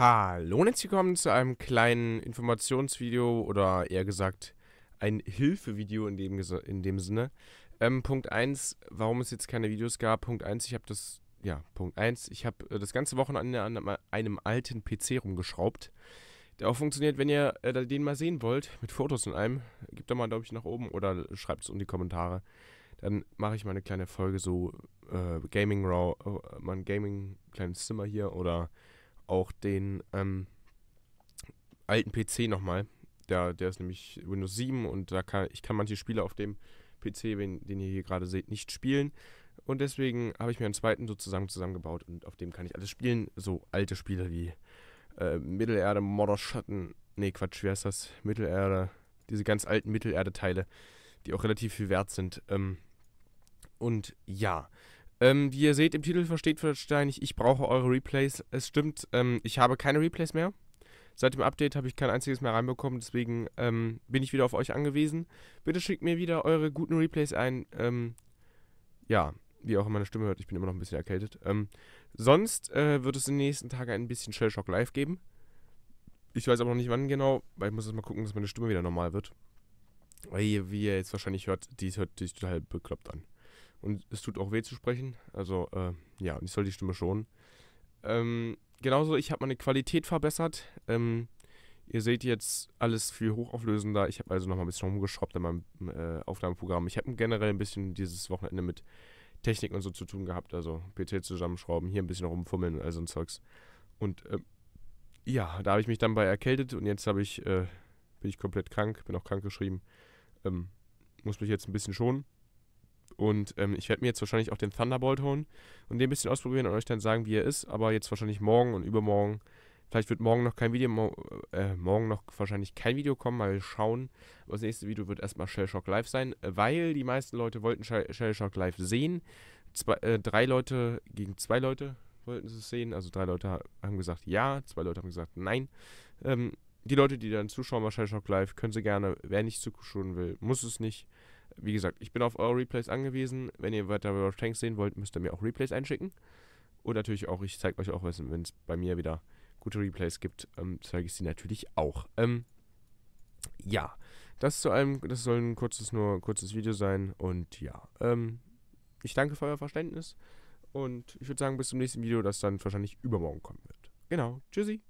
Hallo und herzlich willkommen zu einem kleinen Informationsvideo oder eher gesagt ein Hilfevideo in dem, in dem Sinne. Ähm, Punkt 1, warum es jetzt keine Videos gab. Punkt 1, ich habe das, ja, Punkt 1, ich habe äh, das ganze Wochenende an einem, alten PC rumgeschraubt. Der auch funktioniert, wenn ihr äh, den mal sehen wollt, mit Fotos und allem, gebt doch mal, glaube ich, nach oben oder schreibt es in die Kommentare. Dann mache ich mal eine kleine Folge so äh, Gaming Raw, äh, mein Gaming, kleines Zimmer hier oder auch den ähm, alten PC nochmal. Der, der ist nämlich Windows 7 und da kann, ich kann manche Spiele auf dem PC, den, den ihr hier gerade seht, nicht spielen. Und deswegen habe ich mir einen zweiten so zusammen zusammengebaut und auf dem kann ich alles spielen. So alte Spiele wie äh, Mittelerde, Morderschatten, nee Quatsch, wer ist das? Mittelerde, diese ganz alten Mittelerde-Teile, die auch relativ viel wert sind. Ähm, und ja, ähm, wie ihr seht im Titel versteht wahrscheinlich, ich brauche eure Replays. Es stimmt, ähm, ich habe keine Replays mehr. Seit dem Update habe ich kein einziges mehr reinbekommen, deswegen ähm, bin ich wieder auf euch angewiesen. Bitte schickt mir wieder eure guten Replays ein. Ähm, ja, wie ihr auch in meiner Stimme hört, ich bin immer noch ein bisschen erkältet. Ähm, sonst äh, wird es in den nächsten Tagen ein bisschen Shellshock live geben. Ich weiß aber noch nicht wann genau, weil ich muss jetzt mal gucken, dass meine Stimme wieder normal wird. Weil, wie ihr jetzt wahrscheinlich hört, dies hört sich total bekloppt an. Und es tut auch weh zu sprechen. Also, äh, ja, ich soll die Stimme schonen. Ähm, genauso, ich habe meine Qualität verbessert. Ähm, ihr seht jetzt alles viel hochauflösender. Ich habe also nochmal ein bisschen rumgeschraubt in meinem äh, Aufnahmeprogramm. Ich habe generell ein bisschen dieses Wochenende mit Technik und so zu tun gehabt. Also PC zusammenschrauben, hier ein bisschen rumfummeln und all so ein Zeugs. Und äh, ja, da habe ich mich dann bei erkältet und jetzt ich, äh, bin ich komplett krank, bin auch krank geschrieben. Ähm, muss mich jetzt ein bisschen schonen. Und ähm, ich werde mir jetzt wahrscheinlich auch den Thunderbolt holen und den ein bisschen ausprobieren und euch dann sagen, wie er ist. Aber jetzt wahrscheinlich morgen und übermorgen. Vielleicht wird morgen noch kein Video, mo äh, morgen noch wahrscheinlich kein Video kommen, mal schauen. Aber das nächste Video wird erstmal Shellshock Live sein, weil die meisten Leute wollten Shellshock Live sehen. Zwei, äh, drei Leute gegen zwei Leute wollten sie es sehen. Also drei Leute haben gesagt ja, zwei Leute haben gesagt nein. Ähm, die Leute, die dann zuschauen bei Shellshock Live, können sie gerne. Wer nicht zuschauen will, muss es nicht. Wie gesagt, ich bin auf eure Replays angewiesen. Wenn ihr weiter World of Tanks sehen wollt, müsst ihr mir auch Replays einschicken. Und natürlich auch, ich zeige euch auch, wenn es bei mir wieder gute Replays gibt, ähm, zeige ich sie natürlich auch. Ähm, ja, das zu einem, das soll ein kurzes, nur kurzes Video sein. Und ja, ähm, ich danke für euer Verständnis. Und ich würde sagen, bis zum nächsten Video, das dann wahrscheinlich übermorgen kommen wird. Genau, tschüssi.